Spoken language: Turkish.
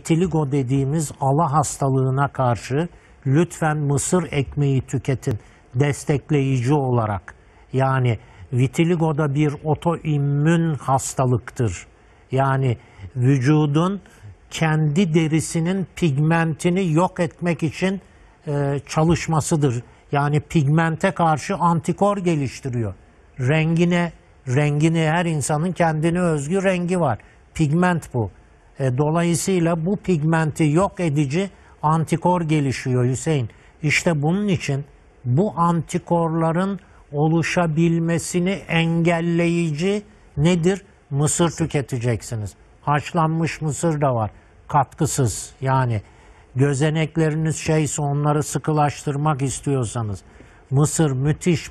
vitiligo dediğimiz ala hastalığına karşı lütfen mısır ekmeği tüketin destekleyici olarak. Yani vitiligo da bir otoimmün hastalıktır. Yani vücudun kendi derisinin pigmentini yok etmek için e, çalışmasıdır. Yani pigmente karşı antikor geliştiriyor. Rengine, rengine her insanın kendine özgü rengi var. Pigment bu. E, dolayısıyla bu pigmenti yok edici antikor gelişiyor Hüseyin. İşte bunun için bu antikorların oluşabilmesini engelleyici nedir? Mısır tüketeceksiniz. Haşlanmış mısır da var. Katkısız yani gözenekleriniz şeyse onları sıkılaştırmak istiyorsanız. Mısır müthiş